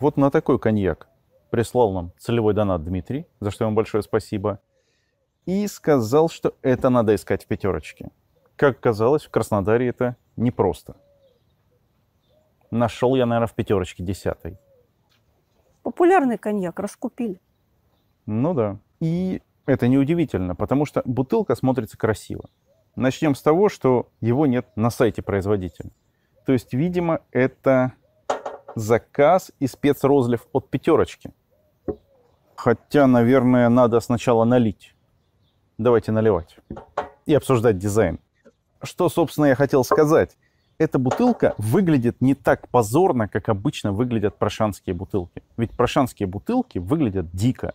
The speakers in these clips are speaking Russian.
Вот на такой коньяк прислал нам целевой донат Дмитрий, за что ему большое спасибо, и сказал, что это надо искать в пятерочке. Как оказалось, в Краснодаре это непросто. Нашел я, наверное, в пятерочке десятой. Популярный коньяк раскупили. Ну да. И это неудивительно, потому что бутылка смотрится красиво. Начнем с того, что его нет на сайте производителя. То есть, видимо, это заказ и спецрозлив от пятерочки. Хотя, наверное, надо сначала налить. Давайте наливать. И обсуждать дизайн. Что, собственно, я хотел сказать. Эта бутылка выглядит не так позорно, как обычно выглядят прошанские бутылки. Ведь прошанские бутылки выглядят дико.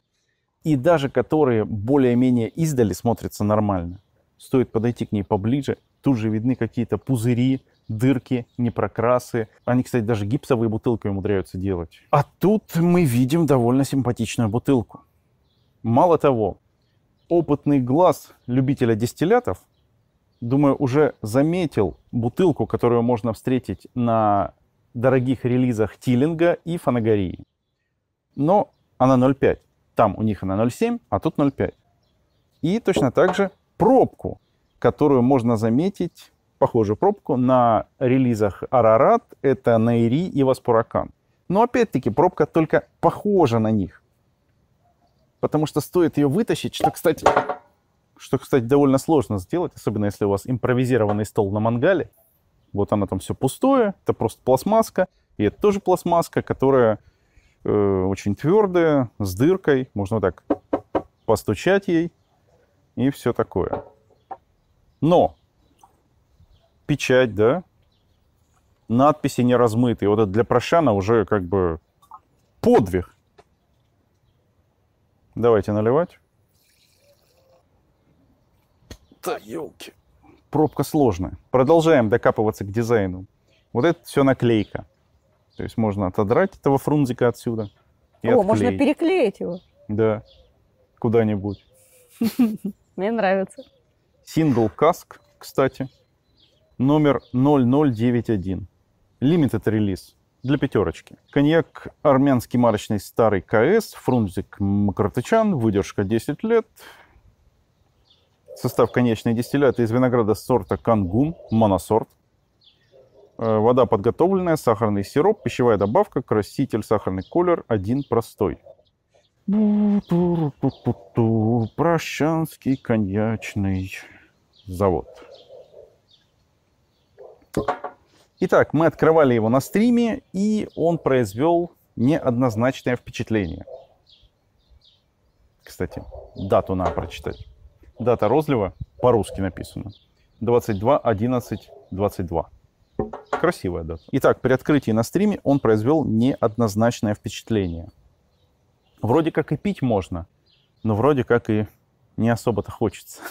И даже которые более-менее издали смотрятся нормально. Стоит подойти к ней поближе, тут же видны какие-то пузыри, дырки, не прокрасы. Они, кстати, даже гипсовые бутылки умудряются делать. А тут мы видим довольно симпатичную бутылку. Мало того, опытный глаз любителя дистиллятов, думаю, уже заметил бутылку, которую можно встретить на дорогих релизах Тиллинга и Фанагории. Но она 0,5. Там у них она 0,7, а тут 0,5. И точно так же пробку, которую можно заметить похожую пробку на релизах Арарат, это Наири и Васпуракан. Но опять-таки пробка только похожа на них. Потому что стоит ее вытащить, что, кстати, что, кстати, довольно сложно сделать, особенно если у вас импровизированный стол на мангале. Вот она там все пустое, это просто пластмасска, и это тоже пластмасска, которая э, очень твердая, с дыркой, можно вот так постучать ей и все такое. Но печать, да, надписи не размытые. Вот это для Прошана уже как бы подвиг. Давайте наливать. Да, елки. Пробка сложная. Продолжаем докапываться к дизайну. Вот это все наклейка. То есть можно отодрать этого фрунзика отсюда. И О, отклеить. можно переклеить его. Да. Куда-нибудь. Мне нравится. Сингл каск, кстати номер 0091. Limited релиз для пятерочки. Коньяк армянский марочный старый КС, Фрунзик Макартычан, выдержка 10 лет. Состав конечный дистилляты из винограда сорта Кангун, моносорт. Э, вода подготовленная, сахарный сироп, пищевая добавка, краситель, сахарный колер, один простой. Ну, прощанский коньячный завод. Итак, мы открывали его на стриме, и он произвел неоднозначное впечатление. Кстати, дату надо прочитать. Дата розлива по-русски написана. 22.11.22. Красивая дата. Итак, при открытии на стриме он произвел неоднозначное впечатление. Вроде как и пить можно, но вроде как и не особо-то хочется.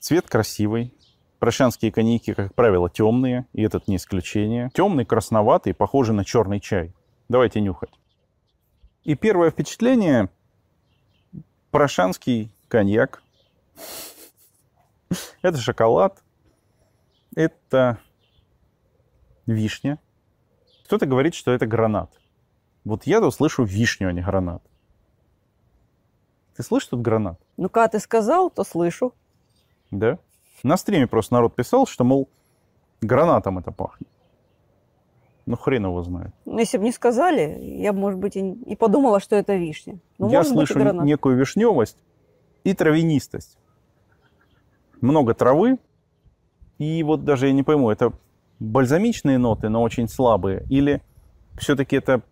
Цвет красивый, Прошенские коньяки, как правило, темные, и этот не исключение. Темный, красноватый, похожий на черный чай. Давайте нюхать. И первое впечатление – прошанский коньяк. Это шоколад, это вишня. Кто-то говорит, что это гранат. Вот я тут слышу вишню, а не гранат. Ты слышишь тут гранат? Ну, когда ты сказал, то слышу. Да? На стриме просто народ писал, что, мол, гранатом это пахнет. Ну, хрен его знает. Ну, если бы не сказали, я бы, может быть, и подумала, что это вишня. Но, ну, я слышу быть, некую вишневость и травянистость. Много травы. И вот даже я не пойму, это бальзамичные ноты, но очень слабые? Или все-таки это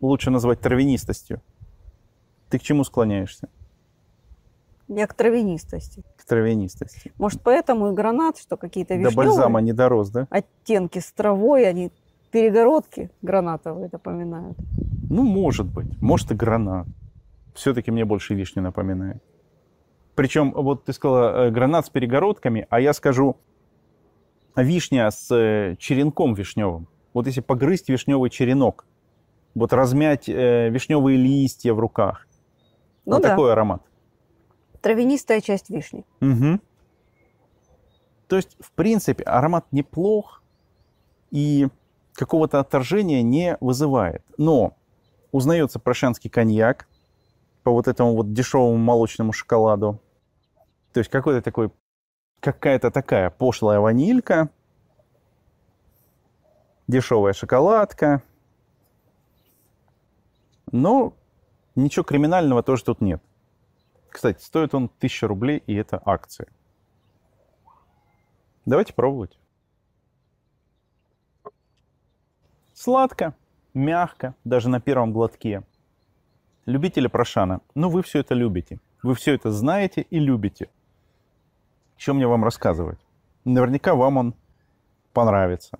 лучше назвать травянистостью? Ты к чему склоняешься? к травянистости. К травянистости. Может, поэтому и гранат, что какие-то вишневые. До бальзама не дорос, да? Оттенки с травой, они перегородки гранатовые напоминают. Ну, может быть. Может, и гранат. Все-таки мне больше вишни напоминает. Причем, вот ты сказала, э, гранат с перегородками, а я скажу, вишня с э, черенком вишневым. Вот если погрызть вишневый черенок, вот размять э, вишневые листья в руках, ну вот да. такой аромат травянистая часть вишни. Угу. То есть, в принципе, аромат неплох и какого-то отторжения не вызывает. Но узнается прошенский коньяк по вот этому вот дешевому молочному шоколаду. То есть какой-то такой, какая-то такая пошлая ванилька, дешевая шоколадка. Но ничего криминального тоже тут нет. Кстати, стоит он 1000 рублей, и это акции. Давайте пробовать. Сладко, мягко, даже на первом глотке. Любители прошана, ну вы все это любите. Вы все это знаете и любите. Чем мне вам рассказывать? Наверняка вам он понравится.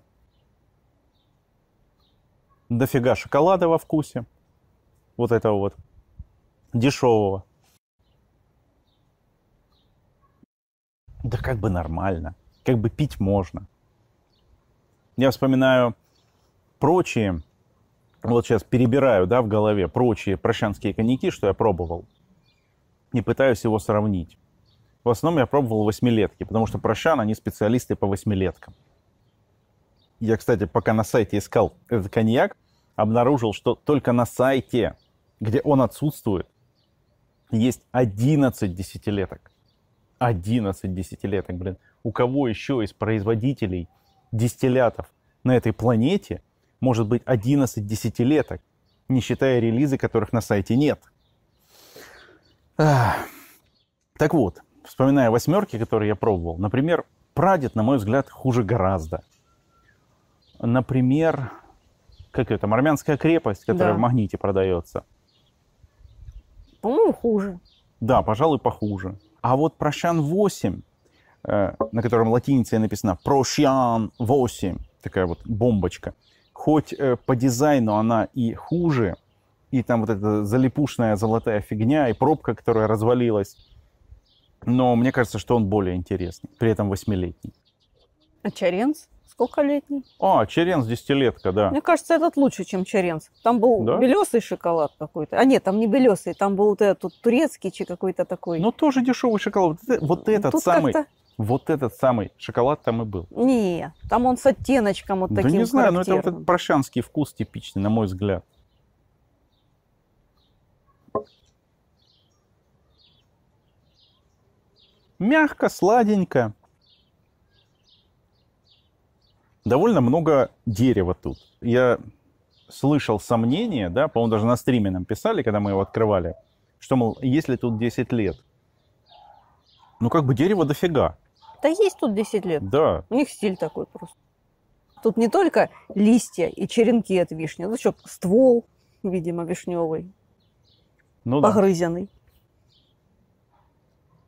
Дофига шоколада во вкусе. Вот этого вот. Дешевого. да как бы нормально, как бы пить можно. Я вспоминаю прочие, вот сейчас перебираю, да, в голове прочие прощанские коньяки, что я пробовал, и пытаюсь его сравнить. В основном я пробовал восьмилетки, потому что прощан, они специалисты по восьмилеткам. Я, кстати, пока на сайте искал этот коньяк, обнаружил, что только на сайте, где он отсутствует, есть 11 десятилеток. 11 десятилеток, блин. У кого еще из производителей дистиллятов на этой планете может быть 11 десятилеток, не считая релизы, которых на сайте нет? Так вот, вспоминая восьмерки, которые я пробовал, например, прадед, на мой взгляд, хуже гораздо. Например, как это, армянская крепость, которая да. в магните продается. По-моему, хуже. Да, пожалуй, похуже. А вот Прошан 8, э, на котором латиницей написано Прошан 8, такая вот бомбочка, хоть э, по дизайну она и хуже, и там вот эта залипушная золотая фигня, и пробка, которая развалилась, но мне кажется, что он более интересный, при этом восьмилетний. А Чаренс? Сколько-летний? А, Черенс десятилетка, да. Мне кажется, этот лучше, чем Черенс. Там был да? белесый шоколад какой-то. А нет, там не белесый, там был вот этот турецкий чи какой-то такой. Но ну, тоже дешевый шоколад. Вот этот Тут самый. Вот этот самый шоколад там и был. Не, там он с оттеночком вот таким. Да не знаю, но это вот этот прощанский вкус типичный, на мой взгляд. Мягко, сладенько довольно много дерева тут. Я слышал сомнения, да, по-моему, даже на стриме нам писали, когда мы его открывали, что, мол, если тут 10 лет, ну, как бы дерево дофига. Да есть тут 10 лет. Да. У них стиль такой просто. Тут не только листья и черенки от вишни, ну еще ствол, видимо, вишневый, ну, да. погрызенный.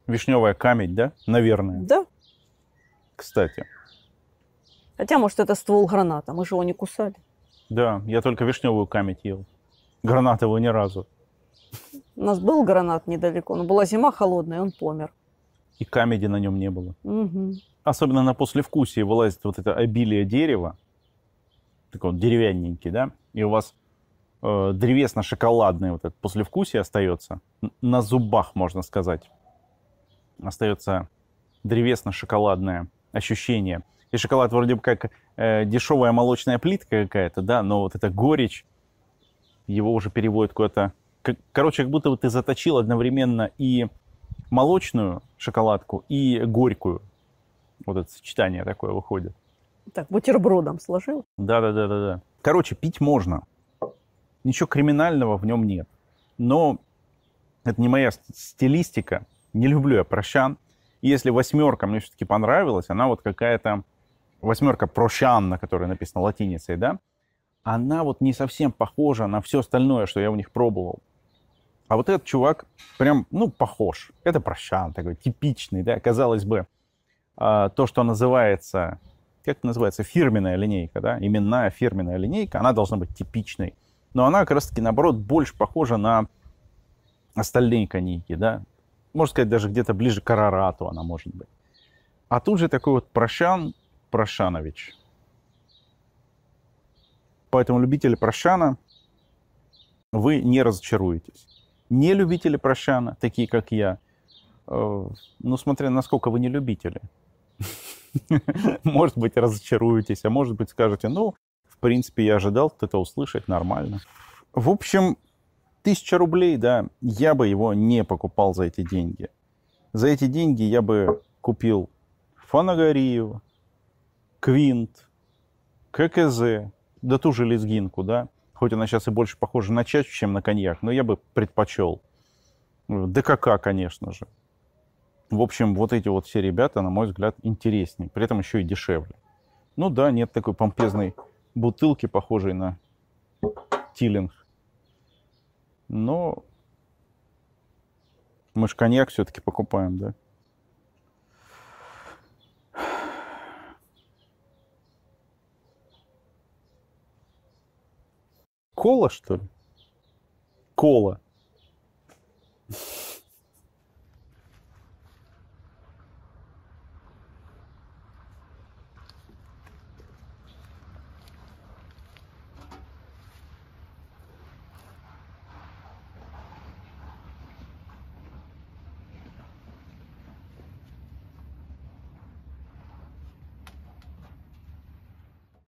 Вишневая камень, да? Наверное. Да. Кстати, Хотя, может, это ствол граната, мы же его не кусали. Да, я только вишневую камень ел. Гранатовую ни разу. У нас был гранат недалеко, но была зима холодная, и он помер. И камеди на нем не было. Угу. Особенно на послевкусии вылазит вот это обилие дерева, такой вот деревянненький, да, и у вас э, древесно-шоколадный вот этот послевкусие остается, на зубах, можно сказать, остается древесно-шоколадное ощущение – и шоколад вроде бы как э, дешевая молочная плитка какая-то, да, но вот эта горечь, его уже переводит куда-то... Короче, как будто бы ты заточил одновременно и молочную шоколадку, и горькую. Вот это сочетание такое выходит. Так, бутербродом сложил? Да-да-да-да. Короче, пить можно. Ничего криминального в нем нет. Но это не моя стилистика. Не люблю я прощан. Если восьмерка мне все-таки понравилась, она вот какая-то восьмерка Прощанна, которая написана латиницей, да, она вот не совсем похожа на все остальное, что я у них пробовал. А вот этот чувак прям, ну, похож. Это Прощан такой типичный, да, казалось бы, а, то, что называется, как это называется, фирменная линейка, да, именная фирменная линейка, она должна быть типичной. Но она как раз-таки, наоборот, больше похожа на остальные коньяки, да. Можно сказать, даже где-то ближе к Арарату она может быть. А тут же такой вот прощан, Прошанович. Поэтому любители Прошана, вы не разочаруетесь. Не любители Прошана, такие как я, э, ну, смотря насколько вы не любители, может быть, разочаруетесь, а может быть, скажете, ну, в принципе, я ожидал это услышать, нормально. В общем, тысяча рублей, да, я бы его не покупал за эти деньги. За эти деньги я бы купил фанагорию, Квинт, ККЗ, да ту же лезгинку, да, хоть она сейчас и больше похожа на чачу, чем на коньяк, но я бы предпочел. ДКК, конечно же. В общем, вот эти вот все ребята, на мой взгляд, интереснее, при этом еще и дешевле. Ну да, нет такой помпезной бутылки, похожей на Тилинг. Но мы же коньяк все-таки покупаем, да? кола, что ли? Кола.